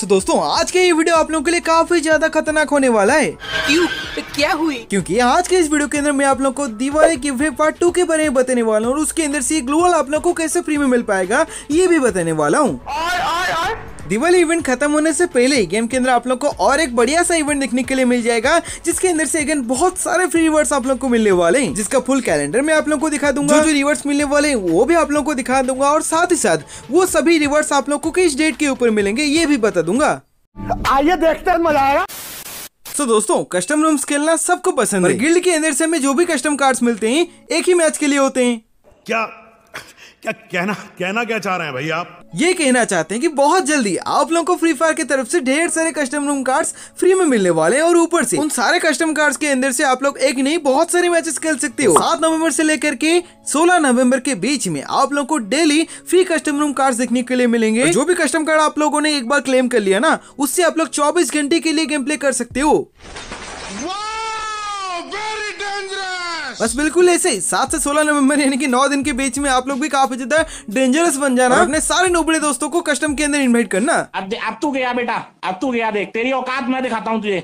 सो दोस्तों आज का ये वीडियो आप लोगों के लिए काफी ज्यादा खतरनाक होने वाला है क्यों तो क्या हुई क्योंकि आज के इस वीडियो के अंदर मैं आप लोग को दिवाली वे पार्ट टू के बारे में बताने वाला हूँ और उसके अंदर से ग्लोअल आप लोग को कैसे फ्री में मिल पाएगा ये भी बताने वाला हूँ दिवाली इवेंट खत्म होने से पहले ही गेम के अंदर आप लोग को और एक बढ़िया सा इवेंट देखने के लिए मिल जाएगा जिसके अंदर से अगेन बहुत सारे फ्री रिवर्ड्स आप लोग को मिलने वाले हैं जिसका फुल कैलेंडर मैं आप लोग को दिखा दूंगा जो, जो रिवर्ड्स मिलने वाले हैं वो भी आप लोग को दिखा दूंगा और साथ ही साथ वो सभी रिवर्स आप लोग को किस डेट के ऊपर मिलेंगे ये भी बता दूंगा आइए देखते हैं मजा आएगा तो दोस्तों कस्टम रूम्स खेलना सबको पसंद है गिल्ड के अंदर से हमें जो भी कस्टम कार्ड्स मिलते हैं एक ही मैच के लिए होते हैं क्या क्या कहना कहना क्या चाह रहे हैं भाई आप ये कहना चाहते हैं कि बहुत जल्दी आप लोगों को फ्री फायर की तरफ से ढेर सारे कस्टम रूम कार्ड्स फ्री में मिलने वाले हैं और ऊपर से उन सारे कस्टम कार्ड्स के अंदर से आप लोग एक नहीं बहुत सारे मैचेस खेल सकते हो सात नवंबर से लेकर के सोलह नवंबर के बीच में आप लोग को daily free custom room card देखने के लिए मिलेंगे जो भी कस्टम कार्ड आप लोगों ने एक बार क्लेम कर लिया ना उससे आप लोग चौबीस घंटे के लिए गेम प्ले कर सकते हो बस बिल्कुल ऐसे ही सात से सोलह नवंबर यानी कि नौ दिन के बीच में आप लोग भी काफी ज्यादा डेंजरस बन जाना अपने सारे नोबड़े दोस्तों को कस्टम के अंदर इन्वाइट करना अब अब तू गया बेटा अब तू गया देख तेरी औकात मैं दिखाता हूँ तुझे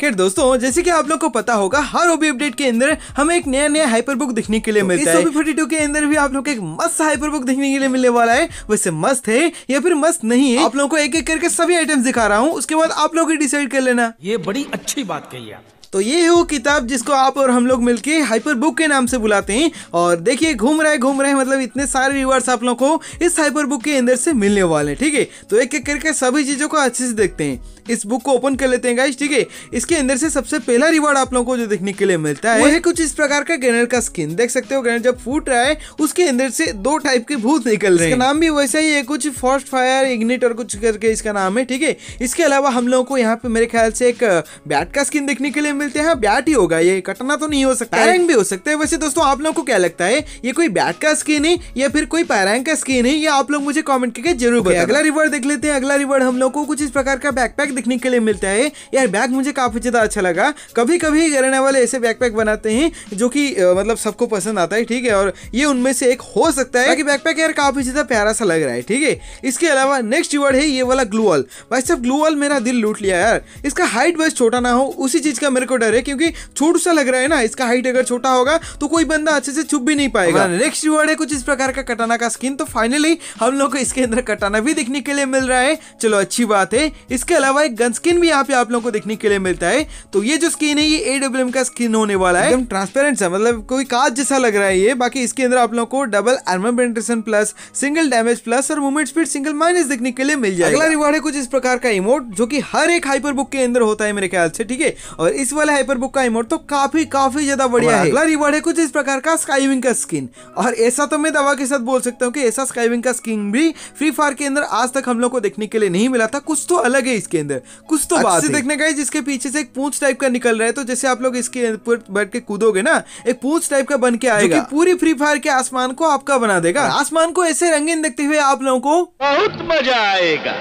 खेर दोस्तों जैसे कि आप लोग को पता होगा हर ओबी अपडेट के अंदर हमें एक नया नया हाइपर बुक देखने के लिए तो मिलता है फोर्टी टू के अंदर भी आप लोग एक मस्त हाइपर बुक देखने के लिए मिलने वाला है वैसे मस्त है या फिर मस्त नहीं है आप लोगों को एक एक करके सभी आइटम्स दिखा रहा हूँ उसके बाद आप लोग डिसाइड कर लेना ये बड़ी अच्छी बात कही आप तो ये है वो किताब जिसको आप और हम लोग मिलके हाइपर बुक के नाम से बुलाते हैं और देखिए घूम रहे घूम रहे मतलब इतने सारे व्यूअर्स आप लोग को इस हाइपर बुक के अंदर से मिलने वाले हैं ठीक है तो एक एक करके सभी चीज़ों को अच्छे से देखते हैं इस बुक को ओपन कर लेते हैं गाइस ठीक है इसके अंदर से सबसे पहला रिवार्ड आप लोगों को जो देखने के लिए मिलता है वो है कुछ इस प्रकार का ग्रेनेड का स्किन देख सकते हो ग्रेनेड जब फूट रहा है उसके अंदर से दो टाइप के भूत निकल रहे हैं नाम भी वैसा ही है कुछ फर्स्ट फायर इग्निट और कुछ करके इसका नाम है ठीक है इसके अलावा हम लोगों को यहाँ पे मेरे ख्याल से एक बैट का स्किन देखने के लिए मिलते हैं बैट ही होगा ये कटना तो नहीं हो सकता पैरंग भी हो सकता है वैसे दोस्तों आप लोगों को क्या लगता है ये कोई बैट का स्कीन है या फिर कोई पैरंग का स्कीन है ये आप लोग मुझे कॉमेंट करके जरूर बताए अगला रिवर्ड देख लेते हैं अगला रिवर्ड हम लोग को कुछ इस प्रकार का बैकपैक देखने के लिए मिलता है यार बैग मुझे काफी ज्यादा अच्छा लगा कभी कभी रहने वाले ऐसे बैकपैक बनाते हैं जो कि मतलब सबको पसंद आता है ठीक है और ये उनमें से एक हो सकता है कि बैकपैक यार काफी ज्यादा प्यारा सा लग रहा है ठीक है इसके अलावा नेक्स्ट रिवर्ड है ये वाला ग्लूअल भाई सब ग्लूअल मेरा दिल लूट लिया यार इसका हाइट बस छोटा ना हो उसी चीज का मेरे को डर है क्योंकि छोटू सा लग रहा है ना इसका हाइट अगर छोटा होगा तो कोई बंदा अच्छे से छुप भी नहीं पाएगा नेक्स्ट रिवॉर्ड है कुछ इस प्रकार का कटाना का स्किन तो फाइनली हम लोग को इसके अंदर कटाना भी देखने के लिए मिल रहा है चलो अच्छी बात है इसके अलावा एक गन स्किन भी यहाँ पे आप लोग को देखने के लिए मिलता है तो ये जो स्किन है ये एडब्ल्यू का स्किन होने वाला है एकदम ट्रांसपेरेंट सा मतलब कोई काज जैसा लग रहा है ये बाकी इसके अंदर आप लोग को double armour plus single damage plus और मूवमेंट स्पीड सिंगल माइनस देखने के लिए मिल जाएगा अगला रिवॉर्ड है कुछ इस प्रकार का इमोट जो कि हर एक हाइपर बुक के अंदर होता है मेरे ख्याल से ठीक है और इस वाले हाइपर बुक का इमोट तो काफी काफी ज्यादा बढ़िया है अगला रिवॉर्ड है कुछ इस प्रकार का स्काईविंग का स्किन और ऐसा तो मैं दवा के साथ बोल सकता हूँ कि ऐसा स्काईविंग का स्किन भी फ्री फायर के अंदर आज तक हम लोग को देखने के लिए नहीं मिला था कुछ तो अलग है इसके अंदर कुछ तो बात देखने का जिसके पीछे से एक पूछ टाइप का निकल रहा है तो जैसे आप लोग इसके ऊपर बैठ के कूदोगे ना एक पूछ टाइप का बन के आएगा पूरी फ्री फायर के आसमान को आपका बना देगा हाँ। आसमान को ऐसे रंगीन देखते हुए आप लोगों को बहुत मजा आएगा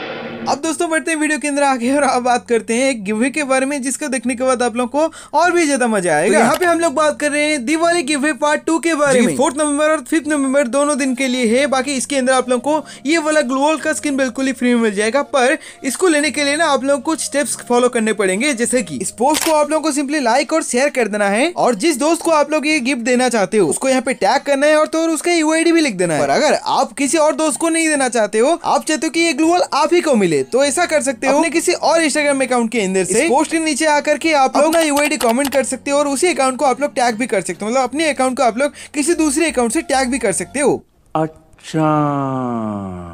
अब दोस्तों बढ़ते हैं वीडियो के अंदर आगे और अब बात करते हैं एक गिवे के बारे में जिसको देखने के बाद आप लोग को और भी ज्यादा मजा आएगा तो यहाँ पे हम लोग बात कर रहे हैं दिवाली गिवे पार्ट टू के बारे में फोर्थ नवंबर और फिफ्थ नवंबर दोनों दिन के लिए है बाकी इसके अंदर आप लोग को ये वाला ग्लोअल का स्किन बिल्कुल ही फ्री में मिल जाएगा पर इसको लेने के लिए ना आप लोग कुछ स्टेप्स फॉलो करने पड़ेंगे जैसे की इस पोस्ट को आप लोग को सिंपली लाइक और शेयर कर देना है और जिस दोस्त को आप लोग ये गिफ्ट देना चाहते हो उसको यहाँ पे टैग करना है और तो उसका यू भी लिख देना है अगर आप किसी और दोस्त को नहीं देना चाहते हो आप चाहते हो कि ये ग्लोअल आप ही को मिले तो ऐसा कर सकते हो अपने किसी और इंस्टाग्राम अकाउंट के अंदर से पोस्ट के नीचे आकर के आप लोग ना यू कमेंट कर सकते हो और उसी अकाउंट को आप लोग टैग भी कर सकते हो मतलब अपने अकाउंट को आप लोग किसी दूसरे अकाउंट से टैग भी कर सकते हो अच्छा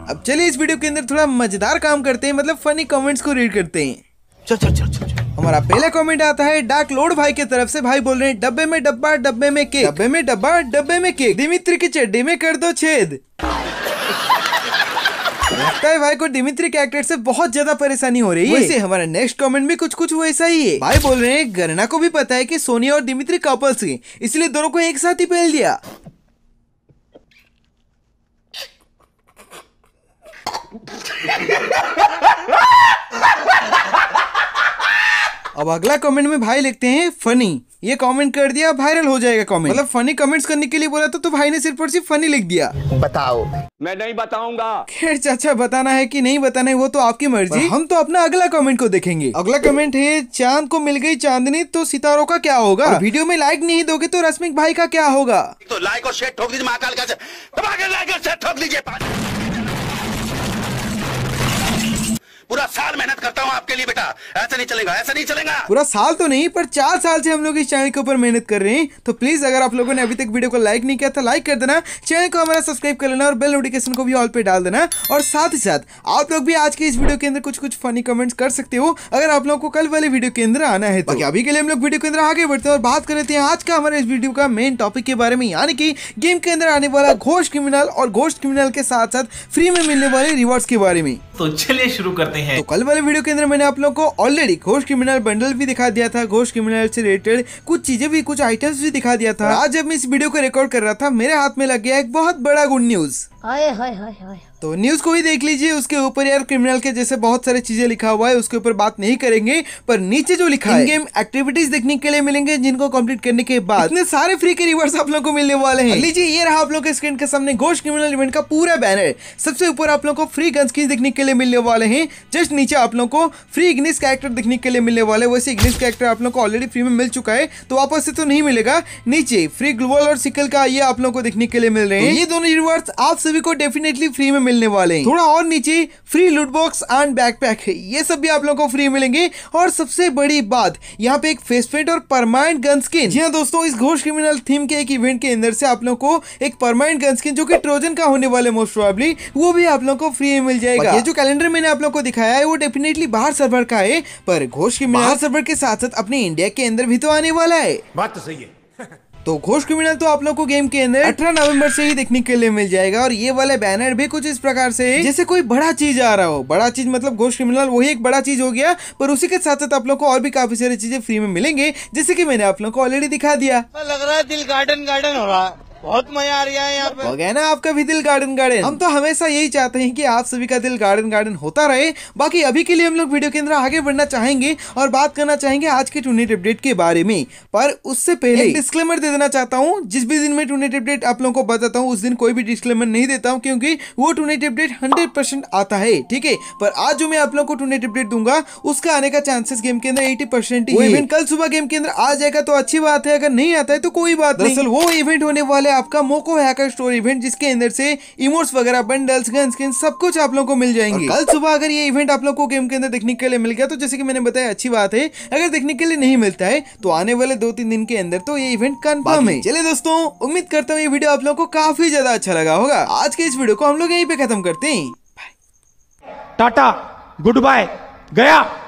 अब चलिए इस वीडियो के अंदर थोड़ा मजेदार काम करते हैं मतलब फनी कमेंट्स को रीड करते हैं चल चल चल चल हमारा पहला कमेंट आता है डाक लोड भाई के तरफ से भाई बोल रहे हैं डब्बे में डब्बा डब्बे में केक डब्बे में डब्बा डब्बे में केक दिमित्र के चड्डी में कर दो छेद लगता तो है भाई को दिमित्री कैरेक्टर से बहुत ज्यादा परेशानी हो रही है वैसे हमारा नेक्स्ट कमेंट भी कुछ कुछ वैसा ही है भाई बोल रहे हैं गरना को भी पता है कि सोनिया और दिमित्री कपल्स हैं इसलिए दोनों को एक साथ ही पहल दिया अब अगला कमेंट में भाई लिखते हैं फनी ये कमेंट कर दिया वायरल हो जाएगा कमेंट मतलब फनी कमेंट्स करने के लिए बोला था तो भाई ने सिर्फ और सिर्फ फनी लिख दिया बताओ मैं नहीं बताऊंगा खैर चाचा बताना है कि नहीं बताना है वो तो आपकी मर्जी हम तो अपना अगला कमेंट को देखेंगे अगला कमेंट है चांद को मिल गई चांदनी तो सितारों का क्या होगा वीडियो में लाइक नहीं दोगे तो रश्मिक भाई का क्या होगा तो लाइक और शेयर ठोक दीजिए महाकाल का ठोक दीजिए पूरा साल मेहनत करता हूँ आपके लिए बेटा ऐसा नहीं चलेगा ऐसा नहीं चलेगा पूरा साल तो नहीं पर चार साल से हम लोग इस चैनल के ऊपर मेहनत कर रहे हैं तो प्लीज अगर आप लोगों ने अभी तक वीडियो को लाइक नहीं किया था तो लाइक कर देना चैनल को हमारा सब्सक्राइब कर लेना और बेल नोटिफिकेशन को भी ऑल पे डाल देना और साथ ही साथ आप लोग भी आज के इस वीडियो के अंदर कुछ कुछ फनी कमेंट्स कर सकते हो अगर आप लोग को कल वाले वीडियो के अंदर आना है तो अभी के लिए हम लोग वीडियो के अंदर आगे बढ़ते हैं और बात कर लेते हैं आज का हमारे इस वीडियो का मेन टॉपिक के बारे में यानी कि गेम के अंदर आने वाला घोष क्रिमिनल और घोष क्रिमिनल के साथ साथ फ्री में मिलने वाले रिवॉर्ड्स के बारे में तो चलिए शुरू करते हैं तो कल वाले वीडियो के अंदर मैंने आप लोग को ऑलरेडी रिलेटेड घोष क्रिमिनल बंडल भी दिखा दिया था घोष क्रिमिनल से रिलेटेड कुछ चीजें भी कुछ आइटम्स भी दिखा दिया था आज जब मैं इस वीडियो को रिकॉर्ड कर रहा था मेरे हाथ में लग गया एक बहुत बड़ा गुड न्यूज हाय हाय हाय हाय तो न्यूज़ को ही देख लीजिए उसके ऊपर यार क्रिमिनल के जैसे बहुत सारे चीज़ें लिखा हुआ है उसके ऊपर बात नहीं करेंगे पर नीचे जो लिखा है गेम एक्टिविटीज देखने के लिए मिलेंगे जिनको कंप्लीट करने के बाद इतने सारे फ्री के रिवर्स आप लोगों को मिलने वाले हैं लीजिए ये रहा आप लोग के स्क्रीन के सामने गोश क्रिमिनल इवेंट का पूरा बैनर सबसे ऊपर आप लोग को फ्री गन स्किन देखने के लिए मिलने वाले हैं जस्ट नीचे आप लोग को फ्री इग्निस कैरेक्टर देखने के लिए मिलने वाले वैसे इग्निस कैरेक्टर आप लोग को ऑलरेडी फ्री में मिल चुका है तो वापस से तो नहीं मिलेगा नीचे फ्री ग्लोबल और सिकल का ये आप लोग को देखने के लिए मिल रहे हैं तो ये दोनों रिवर्स आप सभी को डेफिनेटली फ्री में मिल मिलने वाले हैं थोड़ा और नीचे फ्री लूट बॉक्स एंड बैकपैक है ये सब भी आप लोगों को फ्री मिलेंगे और सबसे बड़ी बात यहाँ पे एक फेस पेंट और परमानेंट गन स्किन जी हाँ दोस्तों इस घोष क्रिमिनल थीम के एक इवेंट के अंदर से आप लोग को एक परमानेंट गन स्किन जो की ट्रोजन का होने वाले मोस्ट प्रोबेबली वो भी आप लोग को फ्री मिल जाएगा ये जो कैलेंडर मैंने आप लोग को दिखाया है वो डेफिनेटली बाहर सर्वर का है पर घोष क्रिमिनल सर्वर के साथ साथ अपने इंडिया के अंदर भी तो आने वाला है बात तो सही है तो घोष क्रिमिनल तो आप लोग को गेम के अंदर अठारह नवंबर से ही देखने के लिए मिल जाएगा और ये वाले बैनर भी कुछ इस प्रकार से है जैसे कोई बड़ा चीज आ रहा हो बड़ा चीज मतलब घोष क्रिमिनल वही एक बड़ा चीज हो गया पर उसी के साथ साथ आप लोग को और भी काफी सारी चीजें फ्री में मिलेंगे जैसे की मैंने आप लोग को ऑलरेडी दिखा दिया लग रहा है दिल गार्डन गार्डन हो रहा है बहुत मजा आ रहा है यहाँ पे हो गया ना आपका भी दिल गार्डन गार्डन हम तो हमेशा यही चाहते हैं कि आप सभी का दिल गार्डन गार्डन होता रहे बाकी अभी के लिए हम लोग वीडियो के अंदर आगे बढ़ना चाहेंगे और बात करना चाहेंगे आज के टूनेट अपडेट के बारे में पर उससे पहले डिस्क्लेमर दे देना चाहता हूँ जिस भी दिन में टूनेट अपडेट आप लोगों को बताता हूँ उस दिन कोई भी डिस्क्लेमर नहीं देता हूँ क्योंकि वो टूनेट अपडेट हंड्रेड आता है ठीक है पर आज जो मैं आप लोग को टूनेट अपडेट दूंगा उसका आने का चांसेस गेम के अंदर एटी परसेंट कल सुबह गेम के अंदर आ जाएगा तो अच्छी बात है अगर नहीं आता है तो कोई बात नहीं वो इवेंट होने वाले आपका मोको हैकर स्टोर इवेंट जिसके अंदर से इमोट्स वगैरह बंडल्स गन स्किन सब कुछ आप लोगों को मिल जाएंगे कल सुबह अगर ये इवेंट आप लोग को गेम के अंदर देखने के लिए मिल गया तो जैसे कि मैंने बताया अच्छी बात है अगर देखने के लिए नहीं मिलता है तो आने वाले दो तीन दिन के अंदर तो ये इवेंट कन्फर्म है चले दोस्तों उम्मीद करता हूँ ये वीडियो आप लोग को काफी ज्यादा अच्छा लगा होगा आज के इस वीडियो को हम लोग यही पे खत्म करते हैं टाटा गुड बाय गया